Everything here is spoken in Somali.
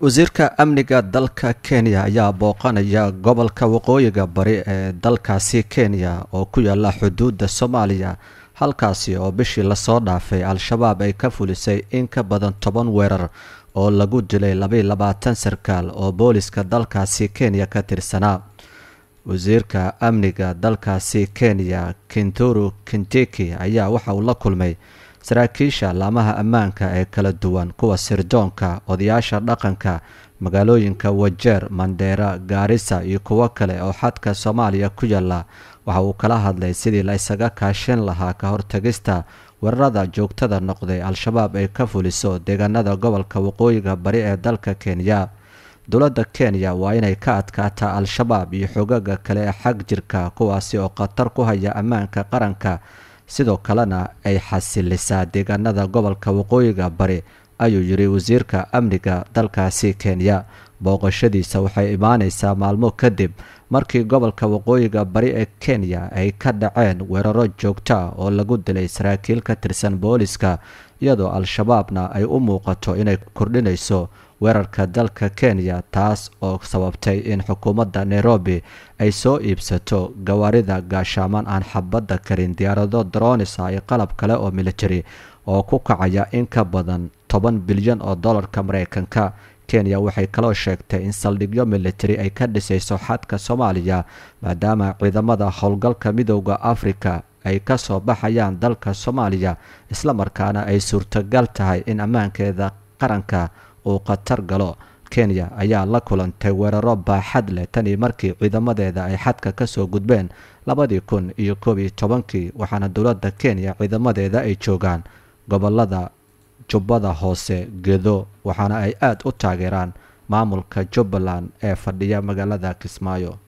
wasiirka amniga dalka kenya ayaa booqanaya gobolka waqooyiga bari ee dalkaasi kenya oo ku yaala xuduudda soomaaliya halkaasi oo bishii lasoo dhaafay al-shabaab ay ka fulisay in ka badan toban weerar oo lagu dilay labayi labaatan sarkaal oo booliska dalkaasi kenya ka tirsanaa wasiirka amniga dalkaasi kenya kenturu kenteki ayaa waxa uu la kulmay saraakiisha laamaha ammaanka ee kala duwan kuwa sirdoonka odayaasha dhaqanka magaalooyinka wajeer mandheera gaarisa iyo kuwo kale oo xadka soomaaliya ku yaalla waxa uu kala hadlay sidii la isaga kaashin lahaa ka hortegista weerarada joogtada noqday al-shabaab ay ka fuliso deegaanada gobolka waqooyiga bari ee dalka kenya dowladda kenya waa inay ka adkaataa al-shabaab iyo xogaga kale ee xag jirka kuwaasi oo khatar ku haya ammaanka qaranka sidoo kalena ay xasilisaa deegaanada gobolka waqooyiga bari ayuu yiri wasiirka amniga dalkaasi kenya booqashadiisa waxay imaaneysaa maalmo kadib markii gobolka waqooyiga bari ee kenya ay ka dhaceen weeraro joogtaa oo lagu dilay saraakiil ka tirsan booliska iyadoo al-shabaabna ay u muuqato inay kordhinayso weerarka dalka kenya taas oo sababtay in xukuumadda nairobi ay soo iibsato gawaarida gaashaaman aan xabadda karin diyaarado dronisa iyo qalab kale oo military oo ku kacaya in ka badan toban bilyan oo dollarka mareykanka kenya waxay kaloo sheegtay in saldhigyo military ay ka dhisayso xadka soomaaliya maadaama ciidamada howlgalka midooda afrika ay ka soo baxayaan dalka soomaaliya isla markaana ay suurtogal tahay in ammaankeeda qaranka uu khatar galo kenya ayaa la kulantay weeraro baaxad leh tanii markii ciidamadeeda ay xadka kasoo gudbeen labadii kun iyo koob iyo tobankii waxaana dowladda kenya ciidamadeeda ay joogaan gobolada jubbada hoose gedo waxaana ay aada u taageeraan maamulka jubbaland ee fadhiya magaalada kismaayo